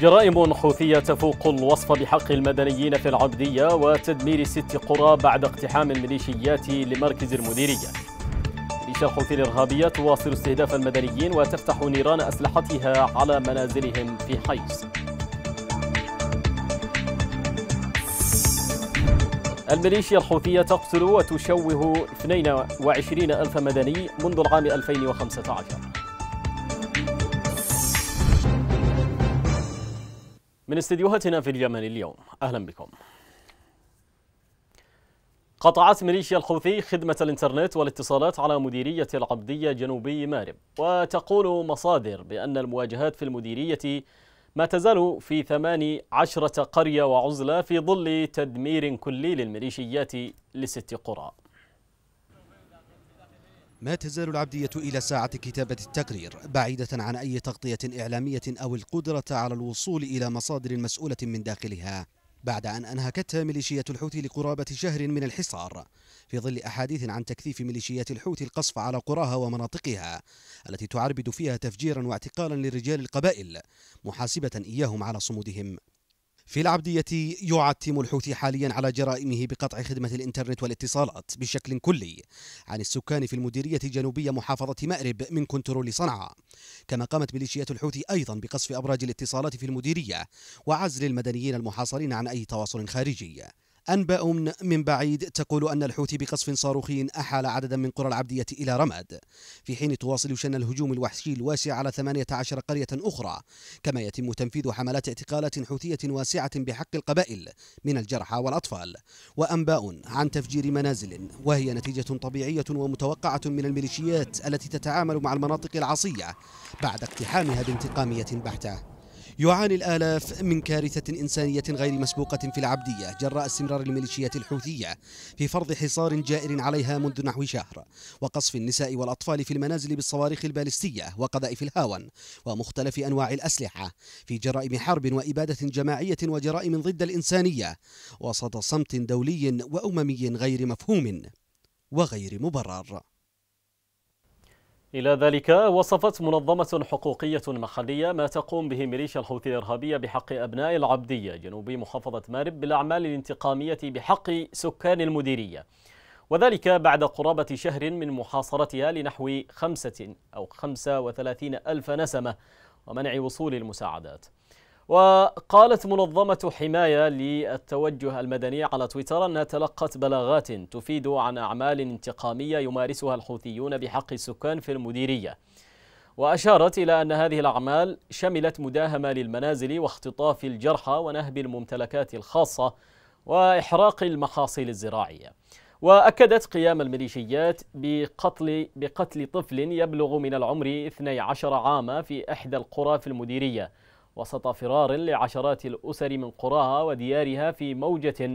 جرائم خوثية تفوق الوصف بحق المدنيين في العبدية وتدمير ست قرى بعد اقتحام الميليشيات لمركز المديرية ميليشيا الحوثي الإرهابية تواصل استهداف المدنيين وتفتح نيران أسلحتها على منازلهم في حيص الميليشيا الحوثية تقتل وتشوه 22 ألف مدني منذ العام 2015 من استديوهاتنا في اليمن اليوم أهلا بكم قطعت ميليشيا الحوثي خدمة الإنترنت والاتصالات على مديرية العبدية جنوبي مارب وتقول مصادر بأن المواجهات في المديرية ما تزال في ثمان عشرة قرية وعزلة في ظل تدمير كلي للميليشيات لست قرى ما تزال العبدية إلى ساعة كتابة التقرير بعيدة عن أي تغطية إعلامية أو القدرة على الوصول إلى مصادر مسؤولة من داخلها بعد أن أنهكتها ميليشيات الحوثي لقرابة شهر من الحصار في ظل أحاديث عن تكثيف ميليشيات الحوثي القصف على قراها ومناطقها التي تعربد فيها تفجيرا واعتقالا لرجال القبائل محاسبة إياهم على صمودهم في العبدية يعتم الحوثي حاليا على جرائمه بقطع خدمة الإنترنت والاتصالات بشكل كلي عن السكان في المديرية الجنوبية محافظة مأرب من كنترول صنعاء كما قامت ميليشيات الحوثي أيضا بقصف أبراج الاتصالات في المديرية وعزل المدنيين المحاصرين عن أي تواصل خارجي أنباء من بعيد تقول أن الحوثي بقصف صاروخي أحال عددا من قرى العبدية إلى رماد في حين تواصل شن الهجوم الوحشي الواسع على 18 قرية أخرى كما يتم تنفيذ حملات اعتقالات حوثية واسعة بحق القبائل من الجرحى والأطفال وأنباء عن تفجير منازل وهي نتيجة طبيعية ومتوقعة من الميليشيات التي تتعامل مع المناطق العصية بعد اقتحامها بانتقامية بحتة يعاني الآلاف من كارثة إنسانية غير مسبوقة في العبدية جراء استمرار الميليشيات الحوثية في فرض حصار جائر عليها منذ نحو شهر وقصف النساء والأطفال في المنازل بالصواريخ البالستية وقذائف الهاون ومختلف أنواع الأسلحة في جرائم حرب وإبادة جماعية وجرائم ضد الإنسانية وسط صمت دولي وأممي غير مفهوم وغير مبرر إلى ذلك وصفت منظمة حقوقية محلية ما تقوم به ميليشيا الحوثي الإرهابية بحق أبناء العبدية جنوب محافظة مارب بالأعمال الانتقامية بحق سكان المديرية وذلك بعد قرابة شهر من محاصرتها لنحو خمسة أو خمسة وثلاثين ألف نسمة ومنع وصول المساعدات وقالت منظمة حماية للتوجه المدني على تويتر أنها تلقت بلاغات تفيد عن أعمال انتقامية يمارسها الحوثيون بحق السكان في المديرية وأشارت إلى أن هذه الأعمال شملت مداهمة للمنازل واختطاف الجرحى ونهب الممتلكات الخاصة وإحراق المحاصيل الزراعية وأكدت قيام الميليشيات بقتل, بقتل طفل يبلغ من العمر 12 عاما في إحدى القرى في المديرية وسط فرار لعشرات الأسر من قراها وديارها في موجة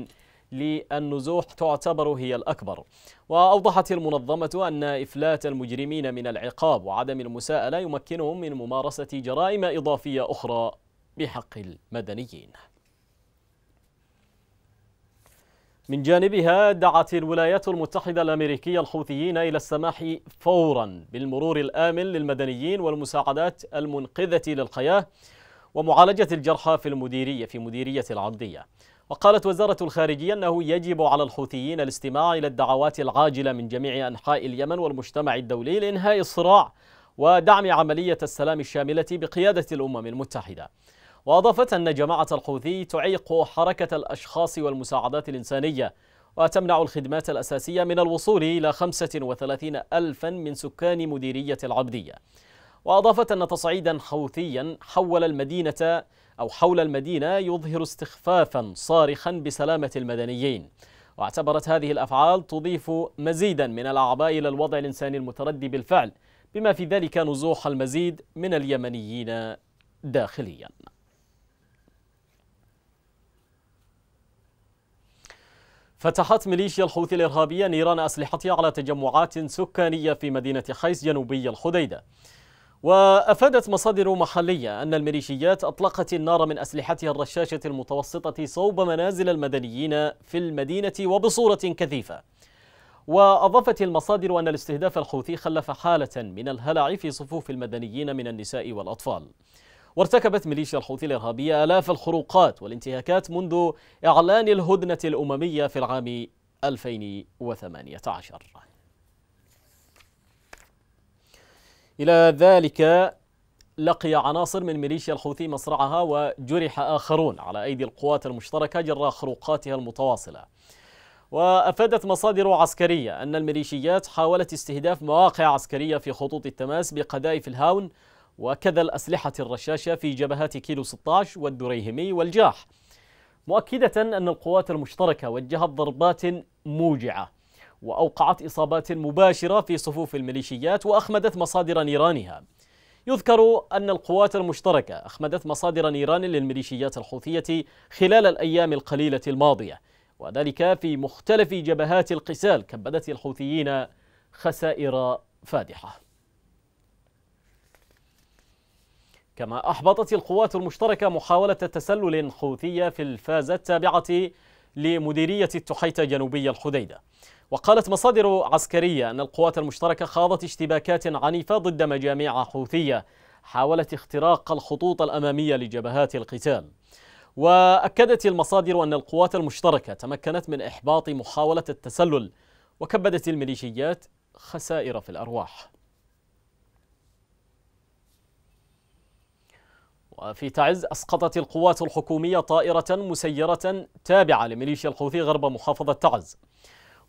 للنزوح تعتبر هي الأكبر وأوضحت المنظمة أن إفلات المجرمين من العقاب وعدم المساءلة يمكنهم من ممارسة جرائم إضافية أخرى بحق المدنيين من جانبها دعت الولايات المتحدة الأمريكية الحوثيين إلى السماح فورا بالمرور الآمن للمدنيين والمساعدات المنقذة للحياة ومعالجة الجرحى في المديرية في مديرية العرضية وقالت وزارة الخارجية أنه يجب على الحوثيين الاستماع إلى الدعوات العاجلة من جميع أنحاء اليمن والمجتمع الدولي لإنهاء الصراع ودعم عملية السلام الشاملة بقيادة الأمم المتحدة وأضافت أن جماعة الحوثي تعيق حركة الأشخاص والمساعدات الإنسانية وتمنع الخدمات الأساسية من الوصول إلى 35 ألفا من سكان مديرية العبدية وأضافت أن تصعيدا حوثيا حول المدينة أو حول المدينة يظهر استخفافا صارخا بسلامة المدنيين واعتبرت هذه الأفعال تضيف مزيدا من الأعباء إلى الوضع الإنساني المتردي بالفعل بما في ذلك نزوح المزيد من اليمنيين داخليا فتحت ميليشيا الحوثي الإرهابية نيران أسلحتها على تجمعات سكانية في مدينة حيس جنوبي الحديدة وأفادت مصادر محلية أن الميليشيات أطلقت النار من أسلحتها الرشاشة المتوسطة صوب منازل المدنيين في المدينة وبصورة كثيفة وأضافت المصادر أن الاستهداف الحوثي خلف حالة من الهلع في صفوف المدنيين من النساء والأطفال وارتكبت ميليشيا الحوثي الإرهابية آلاف الخروقات والانتهاكات منذ إعلان الهدنة الأممية في العام 2018 إلى ذلك لقي عناصر من ميليشيا الحوثي مصرعها وجرح آخرون على أيدي القوات المشتركة جراء خروقاتها المتواصلة وأفادت مصادر عسكرية أن الميليشيات حاولت استهداف مواقع عسكرية في خطوط التماس بقذائف الهاون وكذا الأسلحة الرشاشة في جبهات كيلو 16 والدريهمي والجاح مؤكدة أن القوات المشتركة وجهت ضربات موجعة وأوقعت إصابات مباشرة في صفوف الميليشيات وأخمدت مصادر نيرانها يذكر أن القوات المشتركة أخمدت مصادر نيران للميليشيات الحوثية خلال الأيام القليلة الماضية وذلك في مختلف جبهات القتال كبدت الحوثيين خسائر فادحة كما أحبطت القوات المشتركة محاولة تسلل حوثية في الفازة التابعة لمديرية التحيتة جنوبية الحديدة وقالت مصادر عسكرية أن القوات المشتركة خاضت اشتباكات عنيفة ضد مجاميع حوثية حاولت اختراق الخطوط الأمامية لجبهات القتال وأكدت المصادر أن القوات المشتركة تمكنت من إحباط محاولة التسلل وكبدت الميليشيات خسائر في الأرواح وفي تعز أسقطت القوات الحكومية طائرة مسيرة تابعة لميليشيا الحوثي غرب محافظة تعز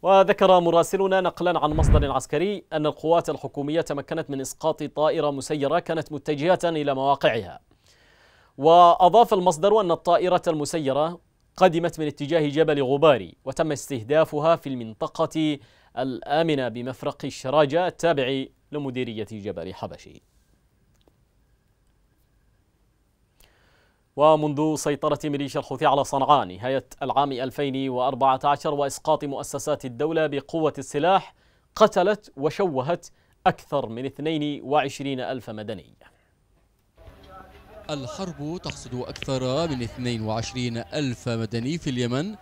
وذكر مراسلنا نقلا عن مصدر عسكري أن القوات الحكومية تمكنت من إسقاط طائرة مسيرة كانت متجهة إلى مواقعها وأضاف المصدر أن الطائرة المسيرة قدمت من اتجاه جبل غباري وتم استهدافها في المنطقة الآمنة بمفرق الشراجة التابع لمديرية جبل حبشي ومنذ سيطرة ميليشيا الحوثي على صنعاء نهاية العام 2014 وإسقاط مؤسسات الدولة بقوة السلاح قتلت وشوهت أكثر من 22 ألف مدني الحرب تقصد أكثر من 22 ألف مدني في اليمن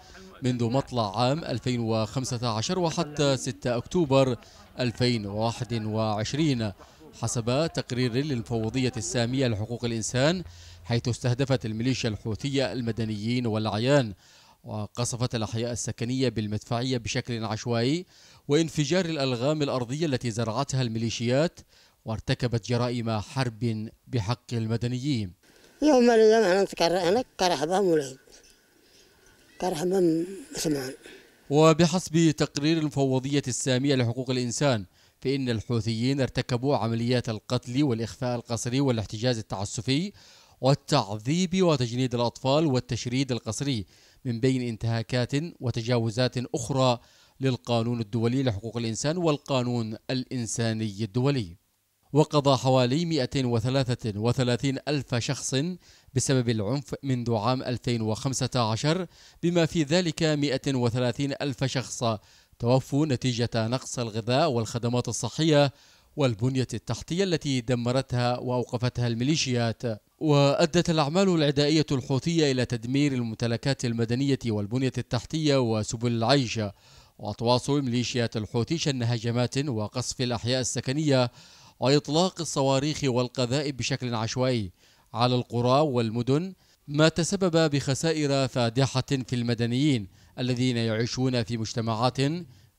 منذ مطلع عام 2015 وحتى 6 أكتوبر 2021 حسب تقرير للمفوضية السامية لحقوق الإنسان حيث استهدفت الميليشيا الحوثية المدنيين والعيان وقصفت الأحياء السكنية بالمدفعية بشكل عشوائي وانفجار الألغام الأرضية التي زرعتها الميليشيات وارتكبت جرائم حرب بحق المدنيين يوم اليوم أنا أتكرر أنا كرحبة وبحسب تقرير المفوضية السامية لحقوق الإنسان فإن الحوثيين ارتكبوا عمليات القتل والإخفاء القسري والاحتجاز التعسفي والتعذيب وتجنيد الأطفال والتشريد القسري من بين انتهاكات وتجاوزات أخرى للقانون الدولي لحقوق الإنسان والقانون الإنساني الدولي وقضى حوالي 233 ألف شخص بسبب العنف منذ عام 2015 بما في ذلك 130 ألف شخص توفوا نتيجة نقص الغذاء والخدمات الصحية والبنية التحتية التي دمرتها وأوقفتها الميليشيات وأدت الأعمال العدائية الحوثية إلى تدمير الممتلكات المدنية والبنية التحتية وسبل العيش وتواصل ميليشيات الحوثي شن هجمات وقصف الأحياء السكنية وإطلاق الصواريخ والقذائب بشكل عشوائي على القرى والمدن ما تسبب بخسائر فادحة في المدنيين الذين يعيشون في مجتمعات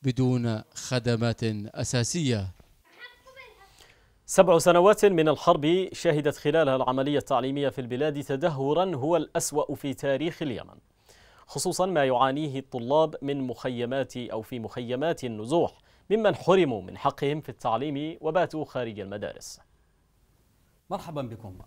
بدون خدمات أساسية سبع سنوات من الحرب شهدت خلالها العملية التعليمية في البلاد تدهورا هو الأسوأ في تاريخ اليمن خصوصا ما يعانيه الطلاب من مخيمات أو في مخيمات النزوح ممن حرموا من حقهم في التعليم وباتوا خارج المدارس مرحبا بكم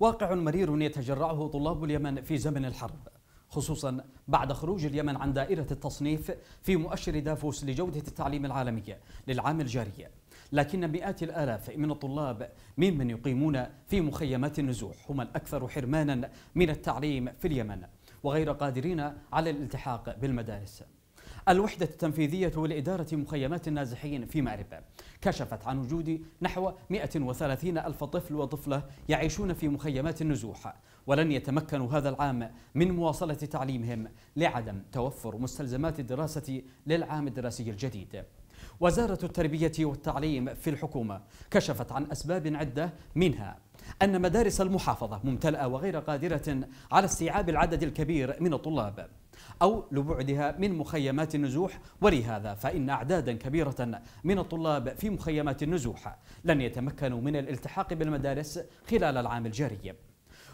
واقع مرير يتجرعه طلاب اليمن في زمن الحرب خصوصا بعد خروج اليمن عن دائرة التصنيف في مؤشر دافوس لجودة التعليم العالمية للعام الجاري لكن مئات الآلاف من الطلاب ممن يقيمون في مخيمات النزوح هم الأكثر حرمانا من التعليم في اليمن وغير قادرين على الالتحاق بالمدارس الوحدة التنفيذية لإدارة مخيمات النازحين في مأرب كشفت عن وجود نحو 130 ألف طفل وطفلة يعيشون في مخيمات النزوح ولن يتمكنوا هذا العام من مواصلة تعليمهم لعدم توفر مستلزمات الدراسة للعام الدراسي الجديد وزارة التربية والتعليم في الحكومة كشفت عن أسباب عدة منها أن مدارس المحافظة ممتلئة وغير قادرة على استيعاب العدد الكبير من الطلاب أو لبعدها من مخيمات النزوح ولهذا فإن أعدادا كبيرة من الطلاب في مخيمات النزوح لن يتمكنوا من الالتحاق بالمدارس خلال العام الجاري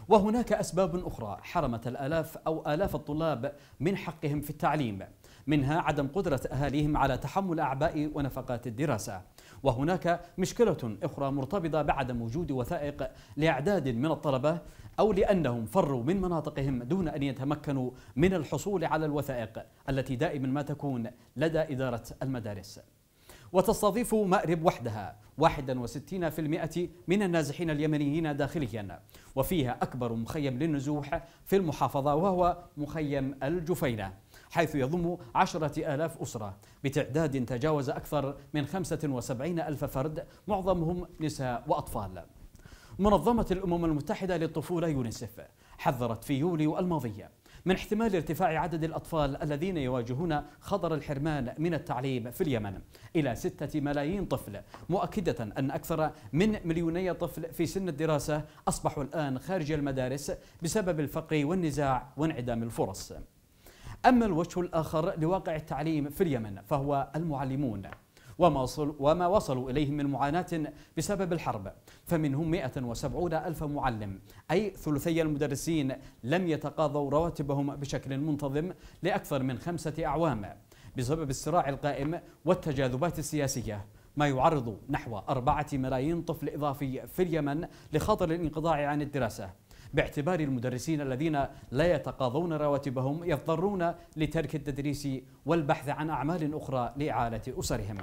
وهناك أسباب أخرى حرمت الآلاف أو آلاف الطلاب من حقهم في التعليم منها عدم قدرة أهاليهم على تحمل أعباء ونفقات الدراسة وهناك مشكلة أخرى مرتبطة بعدم وجود وثائق لأعداد من الطلبة أو لأنهم فروا من مناطقهم دون أن يتمكنوا من الحصول على الوثائق التي دائما ما تكون لدى إدارة المدارس وتستضيف مأرب وحدها 61% من النازحين اليمنيين داخليا وفيها أكبر مخيم للنزوح في المحافظة وهو مخيم الجفينة حيث يضم عشرة آلاف أسرة بتعداد تجاوز أكثر من وسبعين ألف فرد معظمهم نساء وأطفال منظمة الأمم المتحدة للطفولة يونسف حذرت في يوليو الماضية من احتمال ارتفاع عدد الأطفال الذين يواجهون خطر الحرمان من التعليم في اليمن إلى ستة ملايين طفل مؤكدة أن أكثر من مليوني طفل في سن الدراسة أصبحوا الآن خارج المدارس بسبب الفقر والنزاع وانعدام الفرص أما الوجه الآخر لواقع التعليم في اليمن فهو المعلمون وما, وما وصلوا إليه من معاناة بسبب الحرب فمنهم 170 ألف معلم أي ثلثي المدرسين لم يتقاضوا رواتبهم بشكل منتظم لأكثر من خمسة أعوام بسبب الصراع القائم والتجاذبات السياسية ما يعرض نحو أربعة ملايين طفل إضافي في اليمن لخطر الانقضاء عن الدراسة باعتبار المدرسين الذين لا يتقاضون رواتبهم يضطرون لترك التدريس والبحث عن أعمال أخرى لإعالة أسرهم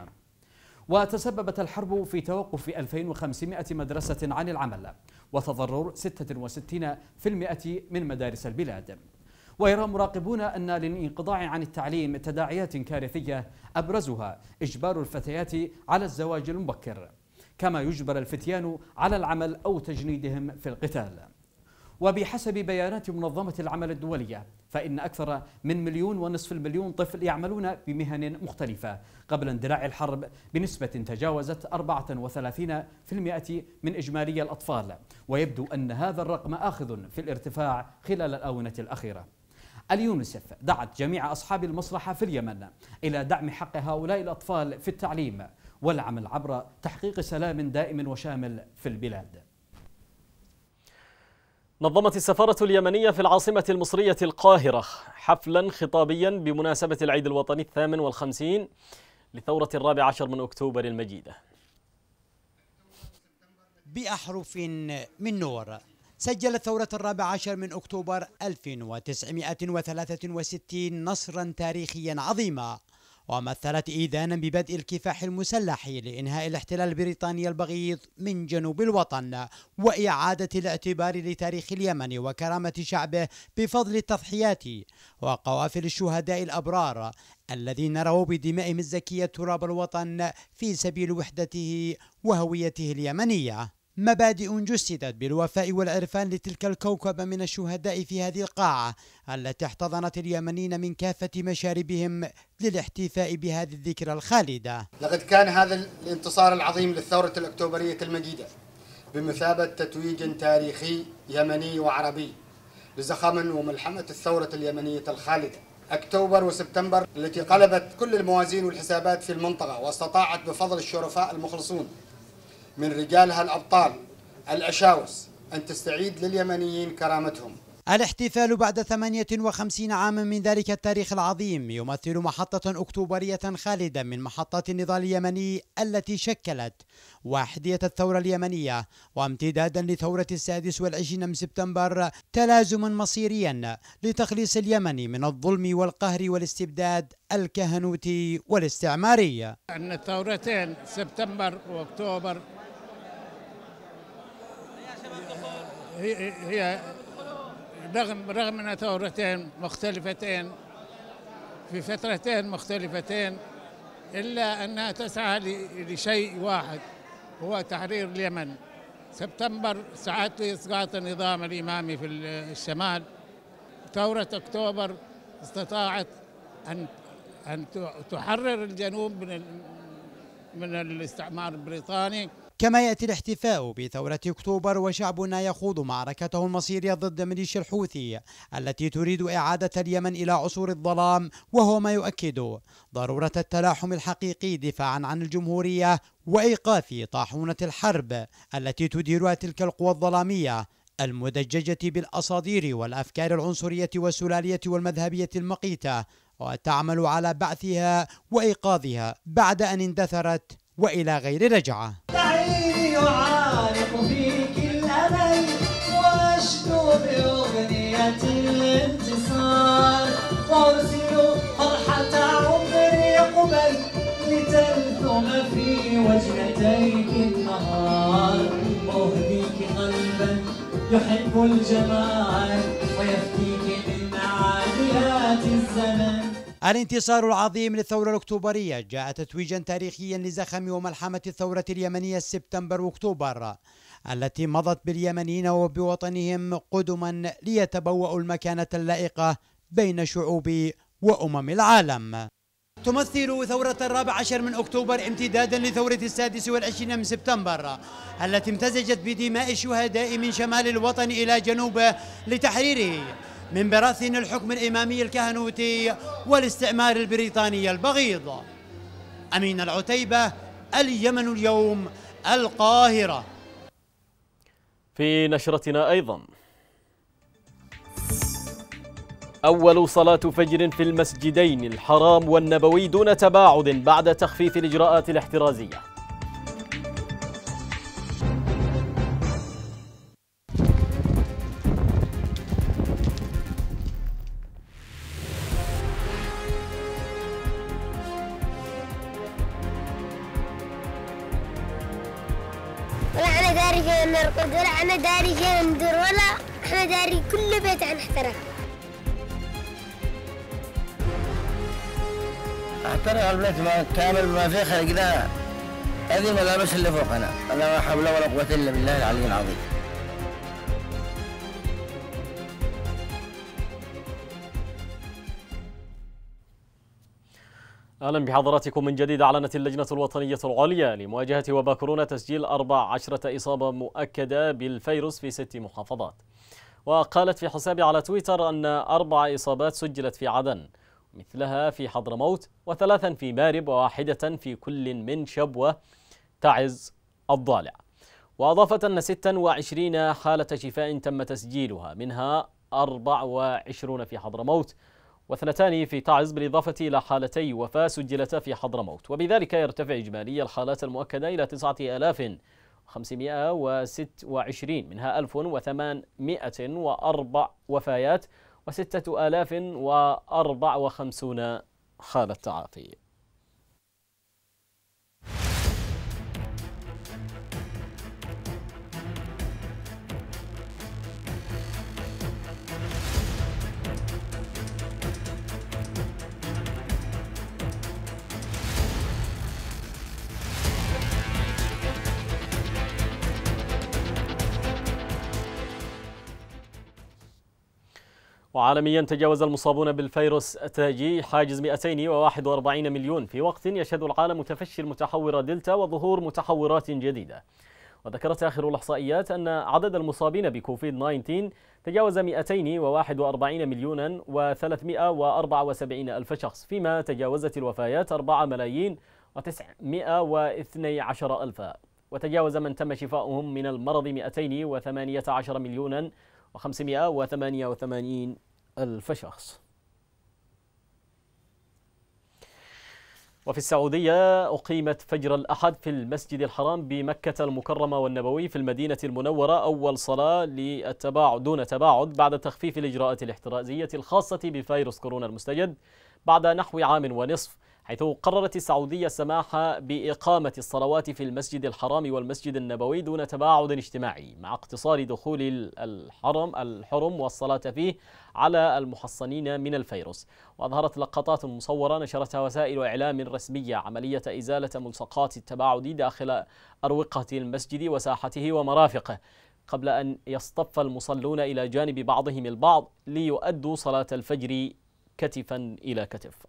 وتسببت الحرب في توقف 2500 مدرسة عن العمل وتضرر 66% من مدارس البلاد ويرى مراقبون أن للانقضاع عن التعليم تداعيات كارثية أبرزها إجبار الفتيات على الزواج المبكر كما يجبر الفتيان على العمل أو تجنيدهم في القتال وبحسب بيانات منظمة العمل الدولية فإن أكثر من مليون ونصف المليون طفل يعملون بمهن مختلفة قبل اندلاع الحرب بنسبة تجاوزت 34% من إجمالي الأطفال ويبدو أن هذا الرقم آخذ في الارتفاع خلال الآونة الأخيرة اليونسف دعت جميع أصحاب المصلحة في اليمن إلى دعم حق هؤلاء الأطفال في التعليم والعمل عبر تحقيق سلام دائم وشامل في البلاد نظمت السفارة اليمنية في العاصمة المصرية القاهرة حفلا خطابيا بمناسبة العيد الوطني الثامن والخمسين لثورة الرابع عشر من أكتوبر المجيدة بأحرف من نور سجلت ثورة الرابع عشر من أكتوبر 1963 نصرا تاريخيا عظيما ومثلت إيذانا ببدء الكفاح المسلح لإنهاء الاحتلال البريطاني البغيض من جنوب الوطن وإعادة الاعتبار لتاريخ اليمن وكرامة شعبه بفضل التضحيات وقوافل الشهداء الأبرار الذين رووا بدمائهم الزكية تراب الوطن في سبيل وحدته وهويته اليمنية مبادئ جسدت بالوفاء والعرفان لتلك الكوكبة من الشهداء في هذه القاعة التي احتضنت اليمنيين من كافة مشاربهم للاحتفاء بهذه الذكرى الخالدة لقد كان هذا الانتصار العظيم للثورة الأكتوبرية المجيدة بمثابة تتويج تاريخي يمني وعربي لزخم وملحمة الثورة اليمنية الخالدة أكتوبر وسبتمبر التي قلبت كل الموازين والحسابات في المنطقة واستطاعت بفضل الشرفاء المخلصون من رجالها الأبطال الأشاوس أن تستعيد لليمنيين كرامتهم الاحتفال بعد 58 عاما من ذلك التاريخ العظيم يمثل محطة أكتوبرية خالدة من محطات النضال اليمني التي شكلت واحدية الثورة اليمنية وامتدادا لثورة السادس والعشرين من سبتمبر تلازما مصيريا لتخليص اليمن من الظلم والقهر والاستبداد الكهنوتي والاستعماري أن الثورتين سبتمبر وأكتوبر هي هي رغم رغم انها ثورتين مختلفتين في فترتين مختلفتين إلا أنها تسعى لشيء واحد هو تحرير اليمن سبتمبر سعت لإسقاط النظام الإمامي في الشمال ثورة أكتوبر استطاعت أن أن تحرر الجنوب من من الاستعمار البريطاني كما يأتي الاحتفاء بثورة أكتوبر وشعبنا يخوض معركته المصيرية ضد ميليشيا الحوثي التي تريد إعادة اليمن إلى عصور الظلام وهو ما يؤكد ضرورة التلاحم الحقيقي دفاعا عن الجمهورية وإيقاف طاحونة الحرب التي تديرها تلك القوى الظلامية المدججة بالأساطير والأفكار العنصرية والسلالية والمذهبية المقيتة وتعمل على بعثها وإيقاظها بعد أن اندثرت وإلى غير رجعة يديك النهار أهديك قلبا يحب الجمال ويفديك من عاديات الزمن الانتصار العظيم للثورة الأكتوبرية جاء تتويجا تاريخيا لزخم وملحمة الثورة اليمنية سبتمبر وأكتوبر التي مضت باليمنيين وبوطنهم قدما ليتبوأوا المكانة اللائقة بين شعوب وأمم العالم تمثل ثورة الرابع عشر من أكتوبر امتدادا لثورة السادس والعشرين من سبتمبر التي امتزجت بدماء الشهداء من شمال الوطن إلى جنوبه لتحريره من براثن الحكم الإمامي الكهنوتي والاستعمار البريطاني البغيض أمين العتيبة اليمن اليوم القاهرة في نشرتنا أيضاً أول صلاة فجر في المسجدين الحرام والنبوي دون تباعد بعد تخفيف الإجراءات الاحترازية ولا انا داري جاي نرقد ولا انا داري شيء ندور ولا انا داري كل بيت عن احترام احترق البيت كامل بما فيه خلق ذا هذه ملابس اللي فوقنا لا حول ولا قوة إلا بالله العلي العظيم اهلا بحضراتكم من جديد اعلنت اللجنه الوطنيه العليا لمواجهه وباء كورونا تسجيل 14 اصابه مؤكده بالفيروس في ست محافظات. وقالت في حسابها على تويتر ان اربع اصابات سجلت في عدن. مثلها في حضرموت وثلاثا في مارب وواحدة في كل من شبوة تعز الضالع وأضافت أن 26 حالة شفاء تم تسجيلها منها 24 في حضرموت واثنتان في تعز بالإضافة إلى حالتي وفاة سجلتا في حضرموت وبذلك يرتفع إجمالي الحالات المؤكدة إلى 9526 منها 1804 وفيات وستة آلاف وأربع وخمسون حالة تعاطي وعالميا تجاوز المصابون بالفيروس تاجي حاجز 241 مليون في وقت يشهد العالم تفشي المتحورة دلتا وظهور متحورات جديدة وذكرت آخر الإحصائيات أن عدد المصابين بكوفيد 19 تجاوز 241 مليونا و374 ألف شخص فيما تجاوزت الوفيات 4 ملايين و912 ألفا وتجاوز من تم شفاؤهم من المرض 218 مليونا و588 ألف شخص وفي السعودية أقيمت فجر الأحد في المسجد الحرام بمكة المكرمة والنبوي في المدينة المنورة أول صلاة للتباعد دون تباعد بعد تخفيف الإجراءات الاحترازية الخاصة بفيروس كورونا المستجد بعد نحو عام ونصف حيث قررت السعودية السماح بإقامة الصلوات في المسجد الحرام والمسجد النبوي دون تباعد اجتماعي مع اقتصار دخول الحرم الحرم والصلاة فيه على المحصنين من الفيروس وأظهرت لقطات مصورة نشرتها وسائل إعلام رسمية عملية إزالة ملصقات التباعد داخل أروقة المسجد وساحته ومرافقه قبل أن يصطف المصلون إلى جانب بعضهم البعض ليؤدوا صلاة الفجر كتفا إلى كتف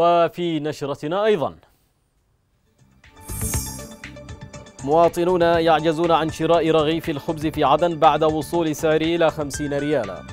وفي نشرتنا أيضا مواطنون يعجزون عن شراء رغيف الخبز في عدن بعد وصول سعره إلى 50 ريالاً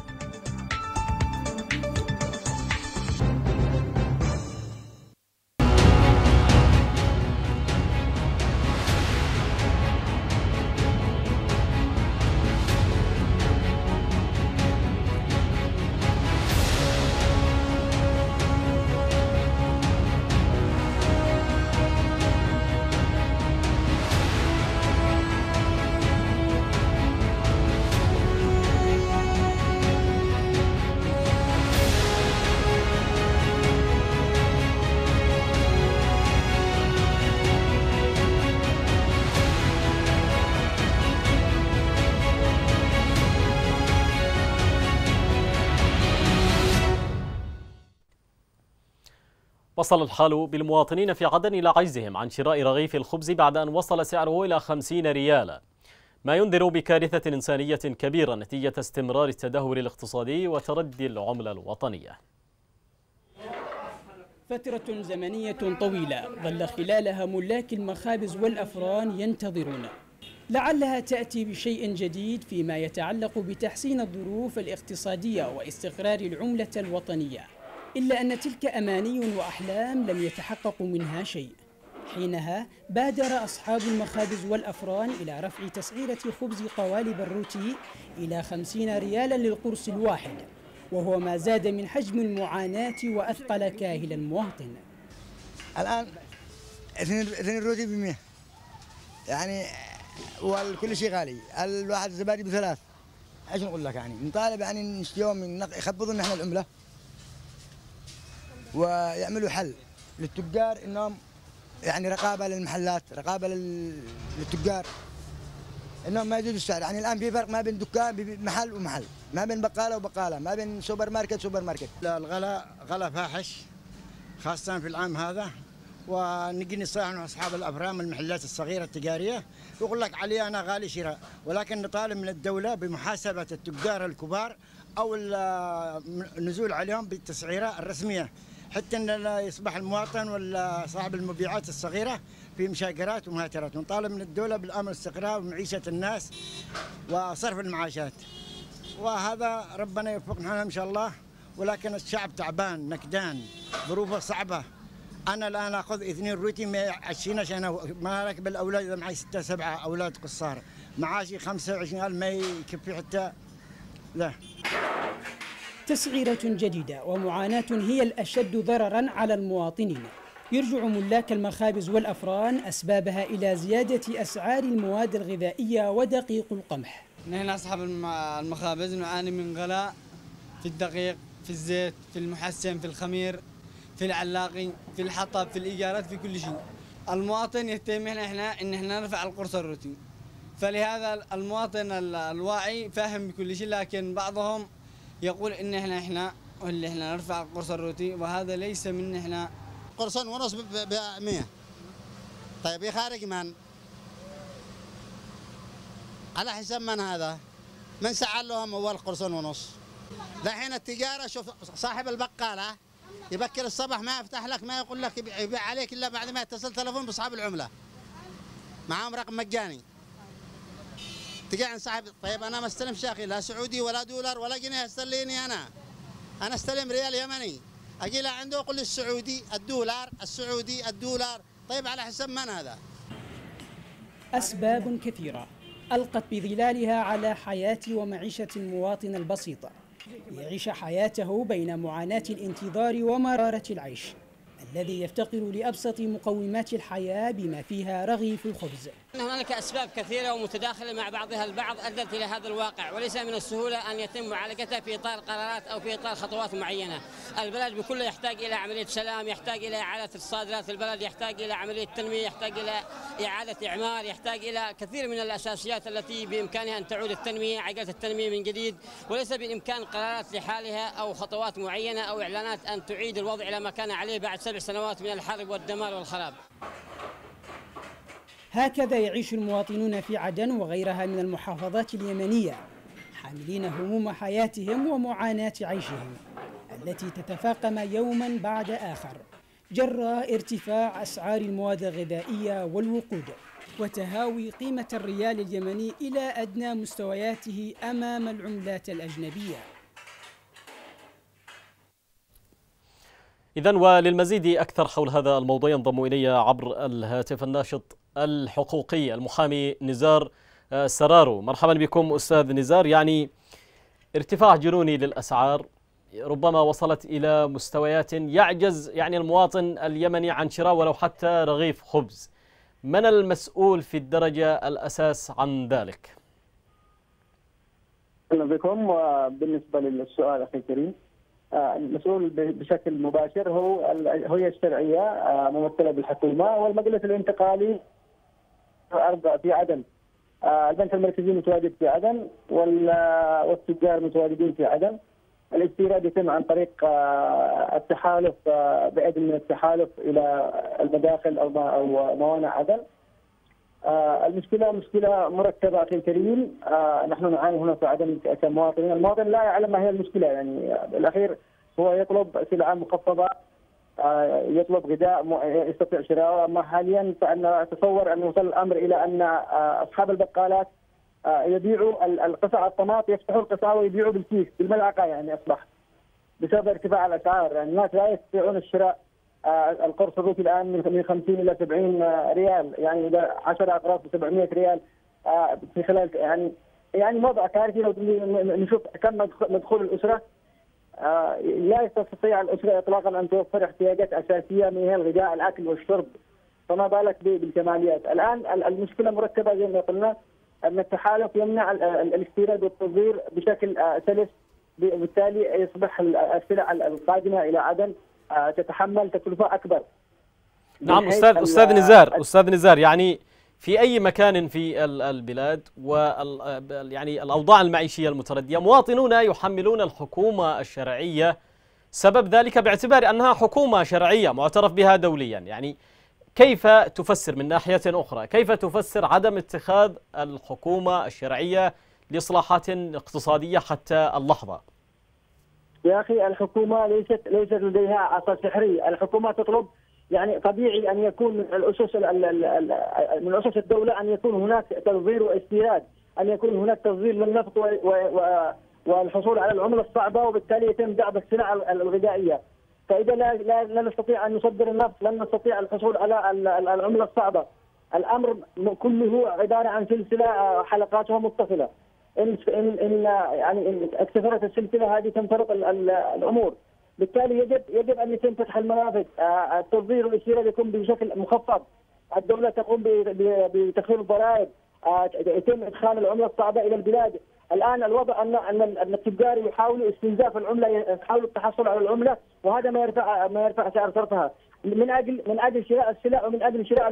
وصل الحال بالمواطنين في عدن إلى عجزهم عن شراء رغيف الخبز بعد أن وصل سعره إلى 50 ريالا ما ينذر بكارثة إنسانية كبيرة نتيجة استمرار التدهور الاقتصادي وتردي العملة الوطنية فترة زمنية طويلة ظل خلالها ملاك المخابز والأفران ينتظرون لعلها تأتي بشيء جديد فيما يتعلق بتحسين الظروف الاقتصادية واستقرار العملة الوطنية إلا أن تلك أماني وأحلام لم يتحقق منها شيء حينها بادر أصحاب المخابز والأفران إلى رفع تسعيرة خبز قوالب الروتي إلى خمسين ريالا للقرص الواحد وهو ما زاد من حجم المعاناة وأثقل كاهل المواطن الآن اثنين روتي بمئة يعني وكل شيء غالي الواحد زبادي بثلاث ايش نقول لك يعني نطالب يعني يوم نخفض لنا احنا العمله ويعملوا حل للتجار انهم يعني رقابه للمحلات رقابه للتجار انهم ما يزيدوا السعر يعني الان في فرق ما بين دكان محل ومحل ما بين بقاله وبقاله ما بين سوبر ماركت سوبر ماركت لا الغلاء غلاء فاحش خاصه في العام هذا ونجي نصيح من اصحاب الافرام المحلات الصغيره التجاريه يقول لك علي انا غالي شراء ولكن نطالب من الدوله بمحاسبه التجار الكبار او النزول عليهم بالتسعيره الرسميه حتى ان لا يصبح المواطن ولا صاحب المبيعات الصغيره في مشاجرات ومهاترات ونطالب من الدوله بالامن والاستقرار ومعيشه الناس وصرف المعاشات وهذا ربنا يوفقنا ان شاء الله ولكن الشعب تعبان نكدان ظروفه صعبه انا الان اخذ اثنين روتي ما عشان ما راكب الاولاد اذا معي سته سبعه اولاد قصار معاشي 25000 ما يكفي حتى لا تسعيرة جديدة ومعاناة هي الأشد ضررا على المواطنين يرجع ملاك المخابز والأفران أسبابها إلى زيادة أسعار المواد الغذائية ودقيق القمح نحن أصحاب المخابز نعاني من غلاء في الدقيق في الزيت في المحسن في الخمير في العلاقي في الحطب في الإيجارات في كل شيء المواطن يتهمنا احنا ان احنا نرفع القرص الروتين فلهذا المواطن الواعي فاهم بكل شيء لكن بعضهم يقول ان احنا احنا اللي احنا نرفع قرص الروتي وهذا ليس من احنا قرص ونص ب 100 طيب يخارج من؟ على حساب من هذا؟ من سعر لهم اول قرص ونص؟ دحين التجاره شوف صاحب البقاله يبكر الصبح ما يفتح لك ما يقول لك يبيع عليك الا بعد ما يتصل تلفون باصحاب العمله معاهم رقم مجاني تقع صاحب طيب انا ما استلمش يا اخي لا سعودي ولا دولار ولا جنيه استليني انا انا استلم ريال يمني اجي له عنده اقول السعودي الدولار السعودي الدولار طيب على حسب من هذا اسباب كثيره القت بظلالها على حياه ومعيشه المواطن البسيطه يعيش حياته بين معاناه الانتظار ومراره العيش الذي يفتقر لابسط مقومات الحياه بما فيها رغيف الخبز أن هناك أسباب كثيرة ومتداخلة مع بعضها البعض أدت إلى هذا الواقع وليس من السهولة أن يتم معالجتها في إطار قرارات أو في إطار خطوات معينة البلد بكله يحتاج إلى عملية سلام يحتاج إلى إعادة الصادرات البلد يحتاج إلى عملية تنمية يحتاج إلى إعادة إعمار يحتاج إلى كثير من الأساسيات التي بإمكانها أن تعود التنمية عجلة التنمية من جديد وليس بإمكان قرارات لحالها أو خطوات معينة أو إعلانات أن تعيد الوضع إلى ما كان عليه بعد سبع سنوات من الحرب والدمار والخراب هكذا يعيش المواطنون في عدن وغيرها من المحافظات اليمنية حاملين هموم حياتهم ومعاناة عيشهم التي تتفاقم يوما بعد آخر جراء ارتفاع أسعار المواد الغذائية والوقود وتهاوي قيمة الريال اليمني إلى أدنى مستوياته أمام العملات الأجنبية إذا وللمزيد أكثر حول هذا الموضوع ينضم إلي عبر الهاتف الناشط الحقوقي المحامي نزار آه، سرارو مرحبا بكم أستاذ نزار يعني ارتفاع جنوني للأسعار ربما وصلت إلى مستويات يعجز يعني المواطن اليمني عن شراء ولو حتى رغيف خبز من المسؤول في الدرجة الأساس عن ذلك؟ أهلا بكم وبالنسبة للسؤال أخي كريم آه، المسؤول بشكل مباشر هو هي الشرعيه آه، ممثله بالحكومه والمجلس الانتقالي الارض في عدن آه، البنك المركزي متواجد في عدن آه، والتجار متواجدين في عدن الاستيراد يتم عن طريق آه، التحالف باذن من التحالف الى المداخل او موانع عدن المشكله مشكله مركبه اخي الكريم نحن نعاني هنا في عدن كمواطنين المواطن لا يعلم ما هي المشكله يعني بالاخير هو يطلب سلعه مخفضه آه، يطلب غذاء آه، يستطيع شراءه اما حاليا فان اتصور ان وصل الامر الى ان آه، اصحاب البقالات يبيعوا القطع الطماط يفتحوا القطع ويبيعوا بالكيس بالملعقه يعني اصبح بسبب ارتفاع الاسعار يعني الناس لا يستطيعون الشراء القرص الروسي الان من 50 الى 70 ريال يعني اذا 10 اقراص ب 700 ريال في خلال يعني يعني وضع كارثي لو نشوف كم مدخول الاسره آه، لا تستطيع الاسره اطلاقا ان توفر احتياجات اساسيه من الغذاء الاكل والشرب فما بالك بالكماليات الان المشكله مركبه زي ما قلنا ان التحالف يمنع الاستيراد والتصدير بشكل آه، سلس وبالتالي يصبح السلع القادمه الى عدن آه، تتحمل تكلفه اكبر نعم استاذ استاذ نزار استاذ نزار يعني في أي مكان في البلاد و يعني الأوضاع المعيشية المتردية مواطنون يحملون الحكومة الشرعية سبب ذلك باعتبار أنها حكومة شرعية معترف بها دوليا يعني كيف تفسر من ناحية أخرى كيف تفسر عدم اتخاذ الحكومة الشرعية لإصلاحات اقتصادية حتى اللحظة يا أخي الحكومة ليست ليست لديها عصا سحري الحكومة تطلب يعني طبيعي ان يكون من الاسس من اسس الدوله ان يكون هناك تصدير واستيراد، ان يكون هناك تصدير للنفط والحصول على العمله الصعبه وبالتالي يتم دعم الصناعه الغذائيه. فاذا لا لا, نستطيع ان نصدر النفط، لن نستطيع الحصول على العمله الصعبه. الامر كله عباره عن سلسله حلقاتها متصله. ان ان يعني ان اكتثرت السلسله هذه تنفرط الامور. بالتالي يجب يجب ان يتم فتح المرافق آه، آه، التصدير والاستيراد يكون بشكل مخفض الدوله تقوم بتخفيض الضرائب آه، يتم ادخال العمله الصعبه الى البلاد الان الوضع ان ان التجار يحاولوا استنزاف العمله يحاولوا التحصل على العمله وهذا ما يرفع ما يرفع سعر صرفها من اجل من اجل شراء السلع ومن اجل شراء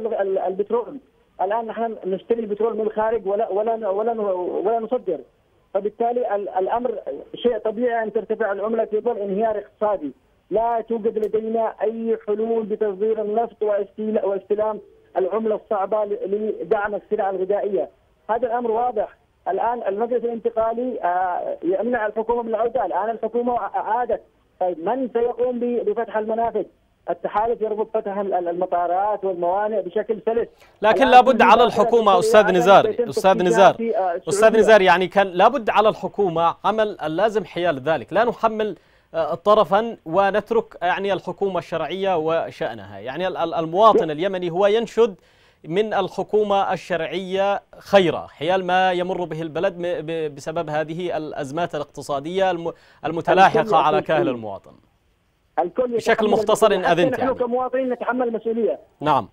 البترول الان نحن نشتري البترول من الخارج ولا ولا ولا ولا نصدر فبالتالي الامر شيء طبيعي ان ترتفع العمله في ظل انهيار اقتصادي، لا توجد لدينا اي حلول بتصدير النفط واستلام العمله الصعبه لدعم السلع الغذائيه، هذا الامر واضح، الان المجلس الانتقالي آه، يمنع الحكومه من العوده، الان الحكومه عادت، طيب من سيقوم بفتح المنافذ؟ التحالف يربط فتح المطارات والموانئ بشكل سلس لكن لابد على الحكومه استاذ نزار استاذ نزار آه، استاذ نزار يعني كان لابد على الحكومه عمل اللازم حيال ذلك لا نحمل آه، طرفا ونترك آه، يعني الحكومه الشرعيه وشانها يعني المواطن اليمني هو ينشد من الحكومة الشرعية خيرا حيال ما يمر به البلد بسبب هذه الأزمات الاقتصادية المتلاحقة على كاهل المواطن الكل بشكل مختصر إن أذنت نحن يعني. كمواطنين نتحمل مسؤولية نعم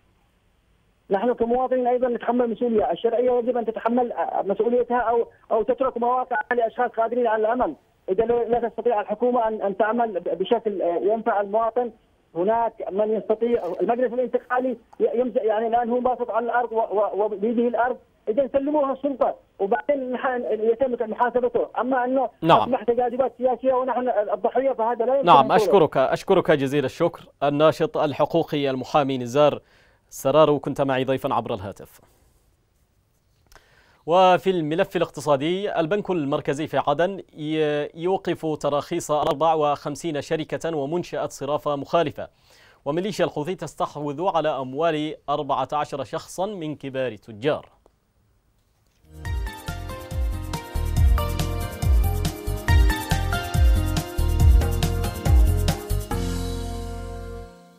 نحن كمواطنين ايضا نتحمل مسؤوليه، الشرعيه يجب ان تتحمل مسؤوليتها او او تترك مواقع لاشخاص قادرين على العمل، اذا لا تستطيع الحكومه ان ان تعمل بشكل ينفع المواطن هناك من يستطيع المجلس الانتقالي يمسك يعني الان هو باسط على الارض وبيده الارض اذا سلموها السلطه وبعدين يتم محاسبته اما انه نعم. اصبح تجاذبات سياسيه ونحن الضحيه فهذا لا يمكن نعم اشكرك اشكرك جزيل الشكر الناشط الحقوقي المحامي نزار سرار كنت معي ضيفا عبر الهاتف وفي الملف الاقتصادي البنك المركزي في عدن يوقف تراخيص 54 شركة ومنشأة صرافة مخالفة وميليشيا الحوثي تستحوذ على أموال 14 شخصا من كبار التجار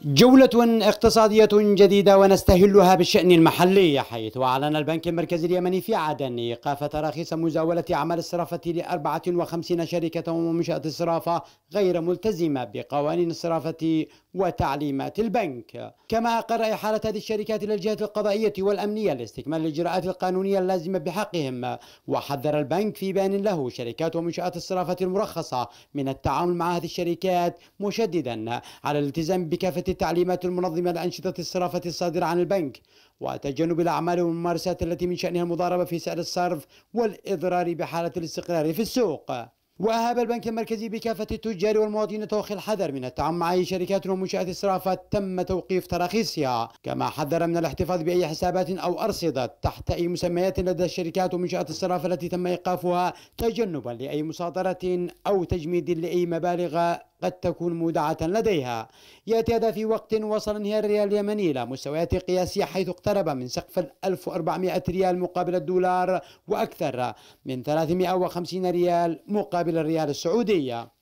جولة اقتصادية جديدة ونستهلها بالشأن المحلي حيث أعلن البنك المركزي اليمني في عدن إيقاف تراخيص مزاولة أعمال الصرافة ل 54 شركة ومنشأة الصرافة غير ملتزمة بقوانين الصرافة وتعليمات البنك كما أقر إحالة هذه الشركات إلى الجهات القضائية والأمنية لاستكمال الإجراءات القانونية اللازمة بحقهم وحذر البنك في بيان له شركات ومنشآت الصرافة المرخصة من التعامل مع هذه الشركات مشددا على الالتزام بكافة تعليمات المنظمة لأنشطة الصرافة الصادرة عن البنك وتجنب الأعمال والممارسات التي من شأنها المضاربة في سعر الصرف والإضرار بحالة الاستقرار في السوق وأهاب البنك المركزي بكافة التجار والمواطنين توخي الحذر من التعامل مع أي شركات ومنشآت الصرافة تم توقيف تراخيصها كما حذر من الاحتفاظ بأي حسابات أو أرصدة تحت أي مسميات لدى الشركات ومنشآت الصرافة التي تم إيقافها تجنبا لأي مصادرة أو تجميد لأي مبالغ قد تكون مودعة لديها يأتي هذا في وقت وصل انهيار الريال اليمني إلى مستويات قياسية حيث اقترب من سقف 1400 ريال مقابل الدولار وأكثر من 350 ريال مقابل الريال السعودية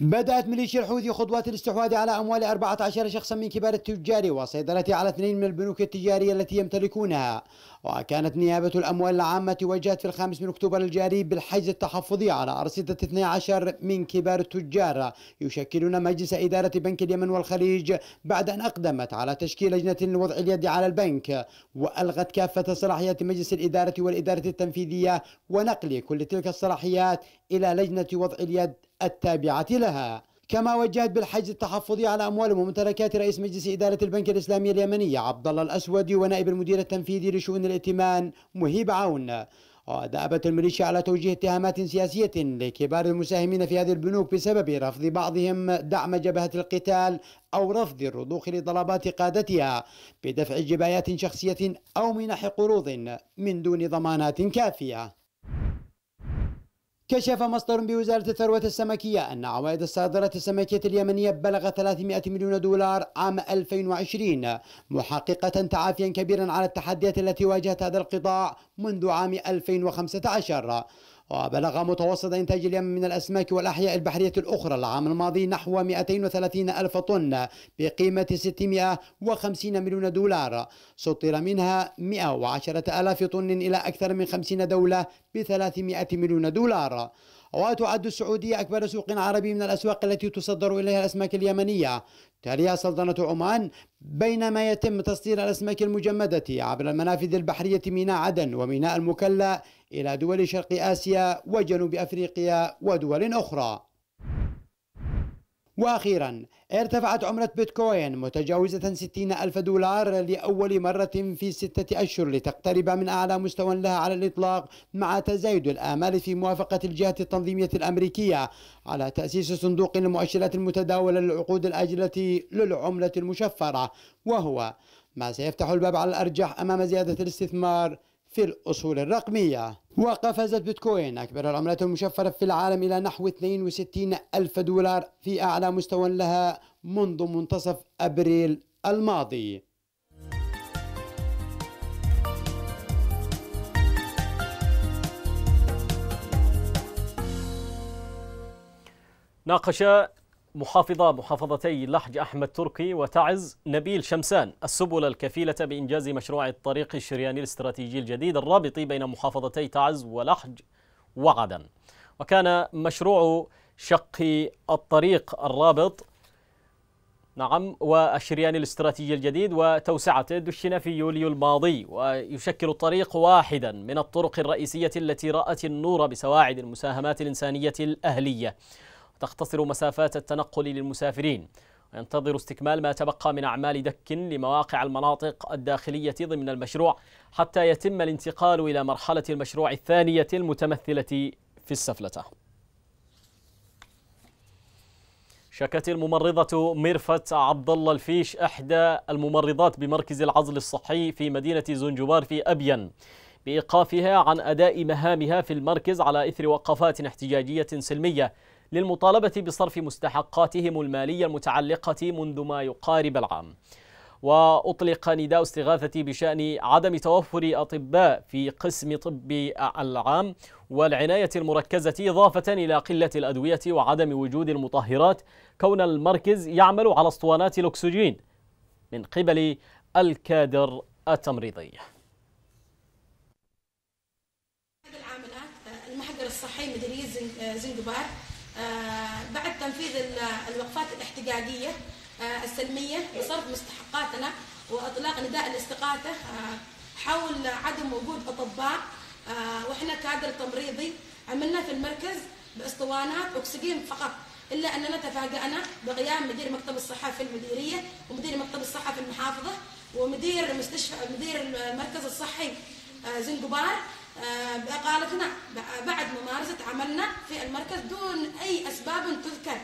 بدأت ميليشيا الحوثي خطوات الاستحواذ على أموال 14 شخصا من كبار التجار والسيطرة على اثنين من البنوك التجارية التي يمتلكونها وكانت نيابة الأموال العامة وجهت في الخامس من أكتوبر الجاري بالحجز التحفظي على أرصدة 12 من كبار التجار يشكلون مجلس إدارة بنك اليمن والخليج بعد أن أقدمت على تشكيل لجنة لوضع اليد على البنك وألغت كافة صلاحيات مجلس الإدارة والإدارة التنفيذية ونقل كل تلك الصلاحيات إلى لجنة وضع اليد التابعة لها كما وجهت بالحجز التحفظي على اموال وممتلكات رئيس مجلس اداره البنك الاسلامي اليمني عبد الله الاسودي ونائب المدير التنفيذي لشؤون الائتمان مهيب عون ودأبت الميليشيا على توجيه اتهامات سياسية لكبار المساهمين في هذه البنوك بسبب رفض بعضهم دعم جبهة القتال أو رفض الرضوخ لطلبات قادتها بدفع جبايات شخصية أو منح قروض من دون ضمانات كافية كشف مصدر بوزارة الثروة السمكية أن عوائد الصادرات السمكية اليمنية بلغت 300 مليون دولار عام 2020 محققة تعافيا كبيرا على التحديات التي واجهت هذا القطاع منذ عام 2015 وبلغ متوسط إنتاج اليمن من الأسماك والأحياء البحرية الأخرى العام الماضي نحو 230 ألف طن بقيمة 650 مليون دولار سطر منها 110 ألاف طن إلى أكثر من 50 دولة ب 300 مليون دولار وتعد السعودية أكبر سوق عربي من الأسواق التي تصدر إليها الأسماك اليمنية تليها سلطنة عمان بينما يتم تصدير الأسماك المجمدة عبر المنافذ البحرية ميناء عدن وميناء المكلا إلى دول شرق آسيا وجنوب أفريقيا ودول أخرى وأخيرا ارتفعت عملة بيتكوين متجاوزة 60 ألف دولار لأول مرة في ستة أشهر لتقترب من أعلى مستوى لها على الإطلاق مع تزايد الآمال في موافقة الجهة التنظيمية الأمريكية على تأسيس صندوق المؤشرات المتداولة للعقود الآجلة للعملة المشفرة وهو ما سيفتح الباب على الأرجح أمام زيادة الاستثمار في الأصول الرقمية وقفزت بيتكوين أكبر العملات المشفرة في العالم إلى نحو 62 ألف دولار في أعلى مستوى لها منذ منتصف أبريل الماضي ناقش محافظة محافظتي لحج أحمد تركي وتعز نبيل شمسان السبل الكفيلة بإنجاز مشروع الطريق الشرياني الاستراتيجي الجديد الرابط بين محافظتي تعز ولحج وعدن وكان مشروع شق الطريق الرابط نعم والشريان الاستراتيجي الجديد وتوسعته دشن في يوليو الماضي ويشكل الطريق واحدا من الطرق الرئيسية التي رأت النور بسواعد المساهمات الإنسانية الأهلية تختصر مسافات التنقل للمسافرين وينتظر استكمال ما تبقى من أعمال دك لمواقع المناطق الداخلية ضمن المشروع حتى يتم الانتقال إلى مرحلة المشروع الثانية المتمثلة في السفلتة شكت الممرضة ميرفت عبد الله الفيش إحدى الممرضات بمركز العزل الصحي في مدينة زنجبار في أبين بإيقافها عن أداء مهامها في المركز على إثر وقفات احتجاجية سلمية للمطالبة بصرف مستحقاتهم المالية المتعلقة منذ ما يقارب العام وأطلق نداء استغاثة بشأن عدم توفر أطباء في قسم طب العام والعناية المركزة إضافة إلى قلة الأدوية وعدم وجود المطهرات كون المركز يعمل على اسطوانات الأكسجين من قبل الكادر التمريضي المحجر الصحي مديرية زنجبار آه، بعد تنفيذ الوقفات الاحتجاجية آه، السلمية بصرف مستحقاتنا وإطلاق نداء الاستقالة آه، حول عدم وجود أطباء وإحنا كادر تمريضي عملنا في المركز باسطوانات أكسجين فقط إلا أننا تفاجأنا بقيام مدير مكتب الصحة في المديرية ومدير مكتب الصحة في المحافظة ومدير مستشفى مدير المركز الصحي زنجبار آه، بإقالتنا بعد ممارسة عملنا في المركز دون أي أسباب تذكر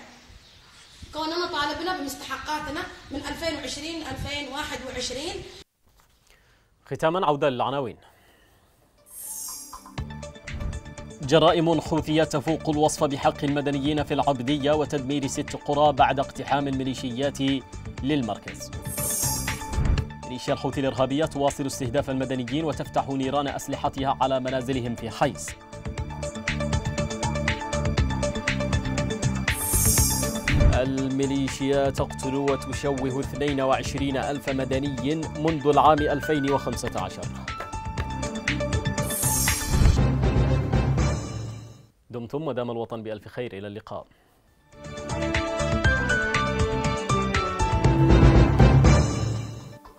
كوننا طالبنا بمستحقاتنا من 2020-2021 ختاما عودة للعناوين جرائم خوفية تفوق الوصف بحق المدنيين في العبدية وتدمير ست قرى بعد اقتحام الميليشيات للمركز ميليشيا الحوثي الإرهابية تواصل استهداف المدنيين وتفتح نيران أسلحتها على منازلهم في حيس الميليشيا تقتل وتشوه 22 ألف مدني منذ العام 2015 دمتم ودام الوطن بألف خير إلى اللقاء